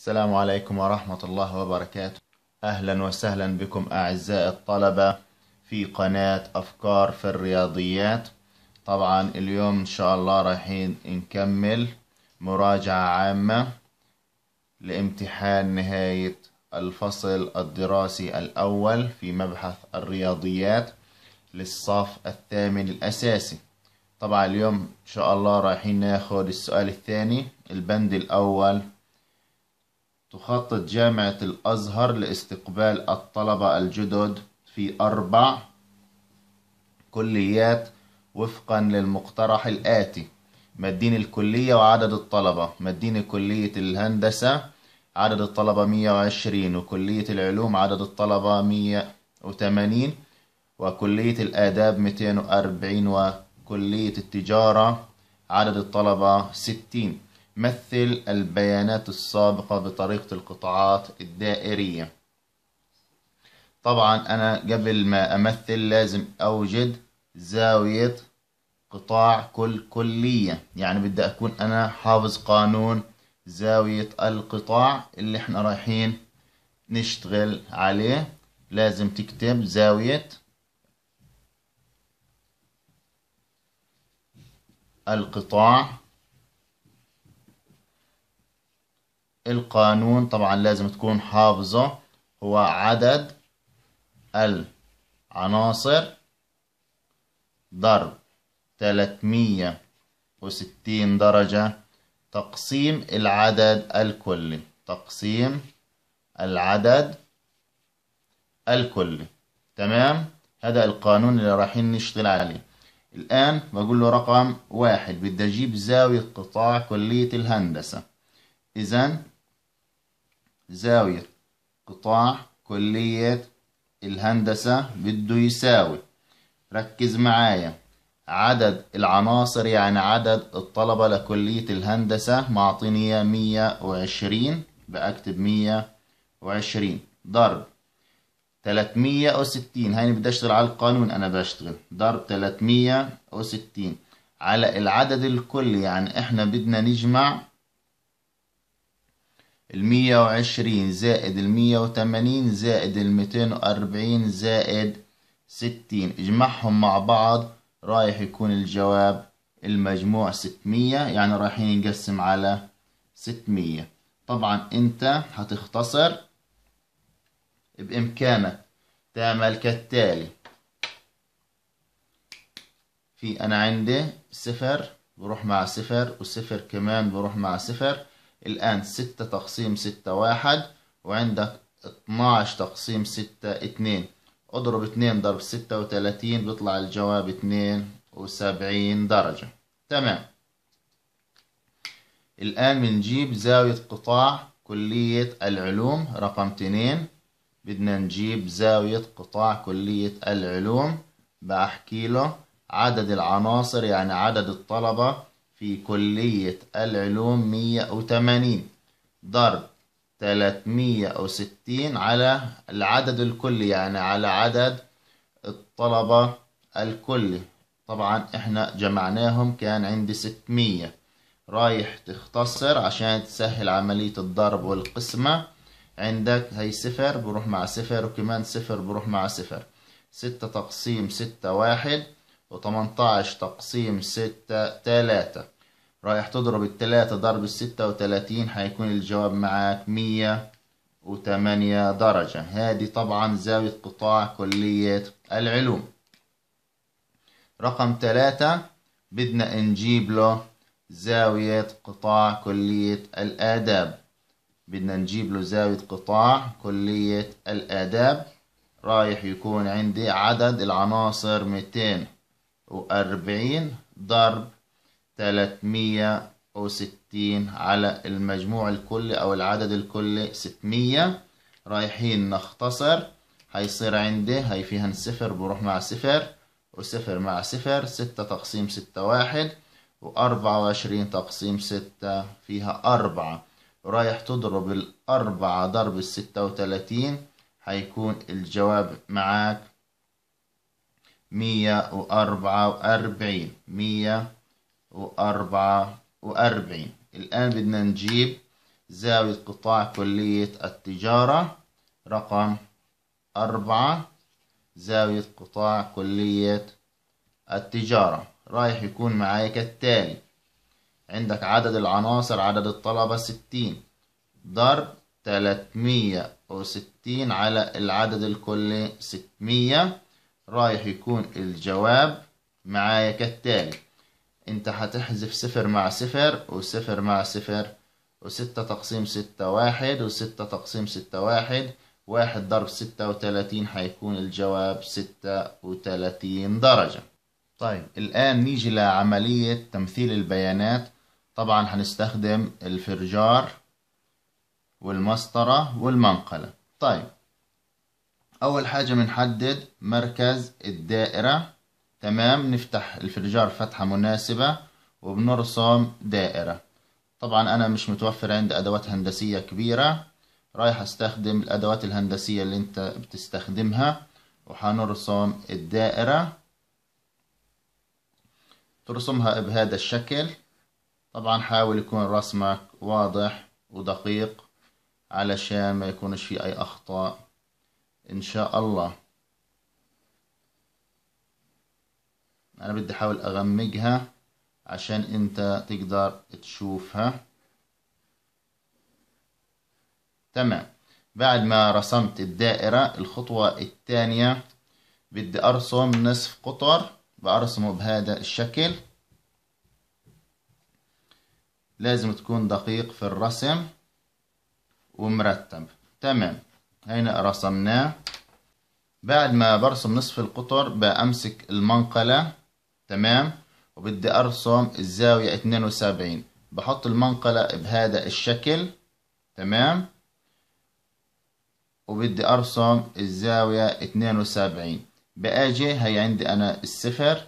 السلام عليكم ورحمة الله وبركاته أهلا وسهلا بكم أعزائي الطلبة في قناة أفكار في الرياضيات طبعا اليوم إن شاء الله رايحين نكمل مراجعة عامة لامتحان نهاية الفصل الدراسي الأول في مبحث الرياضيات للصف الثامن الأساسي طبعا اليوم إن شاء الله رايحين ناخد السؤال الثاني البند الأول تخطط جامعة الأزهر لاستقبال الطلبة الجدد في أربع كليات وفقا للمقترح الآتي مدين الكلية وعدد الطلبة مدين كلية الهندسة عدد الطلبة 120 وكلية العلوم عدد الطلبة 180 وكلية الآداب 240 وكلية التجارة عدد الطلبة 60 مثل البيانات السابقة بطريقة القطاعات الدائرية طبعا أنا قبل ما أمثل لازم أوجد زاوية قطاع كل كلية يعني بدي أكون أنا حافظ قانون زاوية القطاع اللي احنا رايحين نشتغل عليه لازم تكتب زاوية القطاع القانون طبعا لازم تكون حافظه هو عدد العناصر ضرب 360 درجة تقسيم العدد الكلي تقسيم العدد الكلي تمام هذا القانون اللي رايحين نشتغل عليه الآن بقول له رقم واحد بدي أجيب زاوية قطاع كلية الهندسة إذا زاوية قطاع كلية الهندسة بده يساوي ركز معايا عدد العناصر يعني عدد الطلبة لكلية الهندسة معطيني اياه مية وعشرين بكتب مية وعشرين ضرب تلاتمية وستين هاي بدي اشتغل على القانون أنا بشتغل ضرب تلاتمية وستين على العدد الكلي يعني إحنا بدنا نجمع المية وعشرين زائد المية وتمانين زائد المتين وأربعين زائد ستين اجمعهم مع بعض رايح يكون الجواب المجموع ستمية يعني رايحين نقسم على ستمية طبعا انت هتختصر بإمكانك تعمل كالتالي في أنا عندي صفر بروح مع صفر وصفر كمان بروح مع صفر الآن ستة تقسيم ستة واحد وعندك اتناش تقسيم ستة اتنين اضرب اتنين ضرب ستة وتلاتين بيطلع الجواب اتنين وسبعين درجة تمام الآن بنجيب زاوية قطاع كلية العلوم رقم اتنين بدنا نجيب زاوية قطاع كلية العلوم بحكي له عدد العناصر يعني عدد الطلبة في كلية العلوم مية أو ضرب تلاتمية أو على العدد الكلي يعني على عدد الطلبة الكلي طبعا احنا جمعناهم كان عندي ستمية رايح تختصر عشان تسهل عملية الضرب والقسمة عندك هي صفر بروح مع صفر وكمان صفر بروح مع صفر ستة تقسيم ستة واحد وتمنتعش تقسيم ستة تلاتة رايح تضرب التلاتة ضرب الستة وتلاتين هيكون الجواب معاك مية وتمانية درجة هذه طبعا زاوية قطاع كلية العلوم رقم تلاتة بدنا نجيب له زاوية قطاع كلية الآداب بدنا نجيب له زاوية قطاع كلية الآداب رايح يكون عندي عدد العناصر 200 وأربعين ضرب تلاتمية وستين على المجموع الكلي أو العدد الكلي ستمية رايحين نختصر هيصير عندي هي فيها صفر بروح مع صفر وصفر مع صفر ستة تقسيم ستة واحد وأربعة وعشرين تقسيم ستة فيها أربعة رايح تضرب الأربعة ضرب الستة وتلاتين هيكون الجواب معاك مية وأربعة وأربعين مية وأربعة وأربعين الآن بدنا نجيب زاوية قطاع كلية التجارة رقم أربعة زاوية قطاع كلية التجارة رايح يكون معايا كالتالي عندك عدد العناصر عدد الطلبة ستين ضرب تلاتمية وستين على العدد الكلي ستمية رايح يكون الجواب معايا كالتالي انت هتحذف صفر مع صفر وصفر مع صفر وستة تقسيم ستة واحد وستة تقسيم ستة واحد واحد ضرب ستة وتلاتين هيكون الجواب ستة وتلاتين درجة طيب الآن نيجي لعملية تمثيل البيانات طبعا هنستخدم الفرجار والمسطرة والمنقلة طيب أول حاجة بنحدد مركز الدائرة تمام نفتح الفرجار فتحة مناسبة وبنرسم دائرة طبعا أنا مش متوفر عندي أدوات هندسية كبيرة رايح أستخدم الأدوات الهندسية اللي أنت بتستخدمها وحنرسم الدائرة ترسمها بهذا الشكل طبعا حاول يكون رسمك واضح ودقيق علشان ما يكونش في أي أخطاء ان شاء الله انا بدي احاول اغمقها عشان انت تقدر تشوفها تمام بعد ما رسمت الدائرة الخطوة الثانية بدي ارسم نصف قطر برسمه بهذا الشكل لازم تكون دقيق في الرسم ومرتب تمام هنا رسمناه بعد ما برسم نصف القطر بأمسك المنقلة تمام وبدي أرسم الزاوية 72 بحط المنقلة بهذا الشكل تمام وبدي أرسم الزاوية 72 بآجي هي عندي أنا الصفر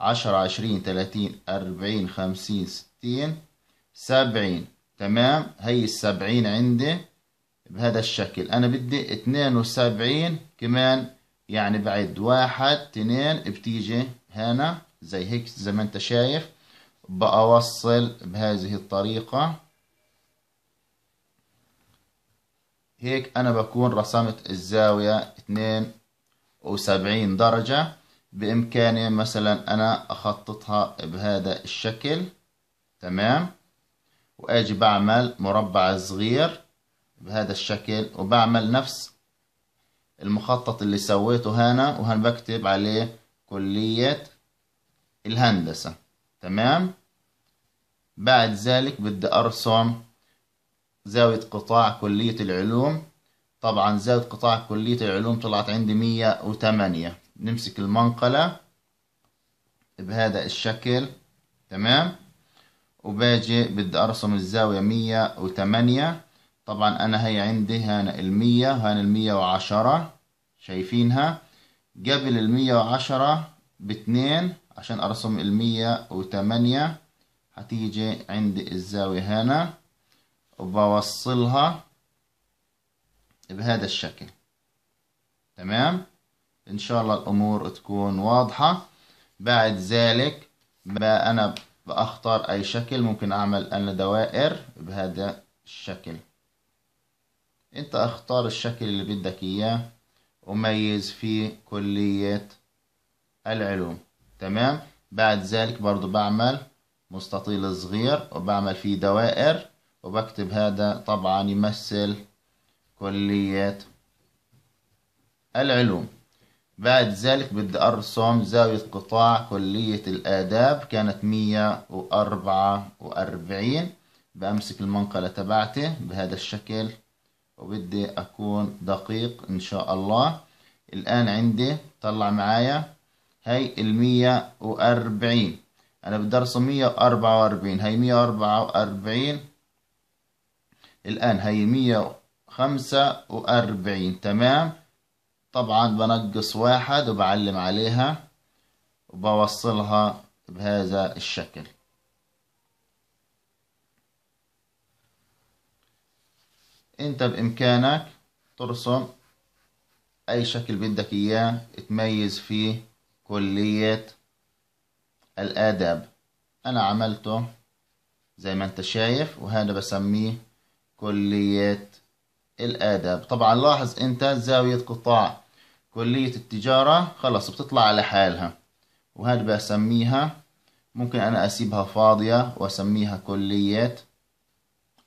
عشرة عشرين تلاتين أربعين خمسين ستين سبعين تمام هي السبعين عندي بهذا الشكل انا بدي 72 كمان يعني بعد واحد اتنين بتيجي هنا زي هيك زي ما انت شايف بأوصل بهذه الطريقة هيك أنا بكون رسمت الزاوية 72 درجة بإمكاني مثلا أنا أخططها بهذا الشكل تمام وأجي بعمل مربع صغير بهذا الشكل وبعمل نفس المخطط اللي سويته هنا وهنبكتب عليه كلية الهندسة تمام بعد ذلك بدي أرسم زاوية قطاع كلية العلوم طبعا زاوية قطاع كلية العلوم طلعت عندي مية وثمانية نمسك المنقلة بهذا الشكل تمام وباجي بدي أرسم الزاوية مية وثمانية طبعا أنا هي عندي هنا المية هنا المية وعشرة شايفينها قبل المية وعشرة باتنين عشان أرسم المية وتمانية هتيجي عندي الزاوية هنا وبوصلها بهذا الشكل تمام إن شاء الله الأمور تكون واضحة بعد ذلك بقى أنا بأختار أي شكل ممكن أعمل أنا دوائر بهذا الشكل انت اختار الشكل اللي بدك اياه وميز في كلية العلوم تمام بعد ذلك برضو بعمل مستطيل صغير وبعمل فيه دوائر وبكتب هذا طبعا يمثل كلية العلوم بعد ذلك بدي أرسم زاوية قطاع كلية الآداب كانت مية وأربعة وأربعين بأمسك المنقلة تبعتي بهذا الشكل وبدي أكون دقيق إن شاء الله الآن عندي طلع معايا هاي المية وأربعين أنا بدي أرسم مية وأربعة وأربعين هاي مية وأربعة وأربعين الآن هاي مية وخمسة وأربعين تمام طبعا بنقص واحد وبعلم عليها وبوصلها بهذا الشكل انت بامكانك ترسم اي شكل بدك اياه تميز فيه كلية الاداب انا عملته زي ما انت شايف وهذا بسميه كلية الاداب طبعا لاحظ انت زاوية قطاع كلية التجارة خلص بتطلع على حالها وهذا بسميها ممكن انا اسيبها فاضية واسميها كلية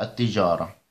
التجارة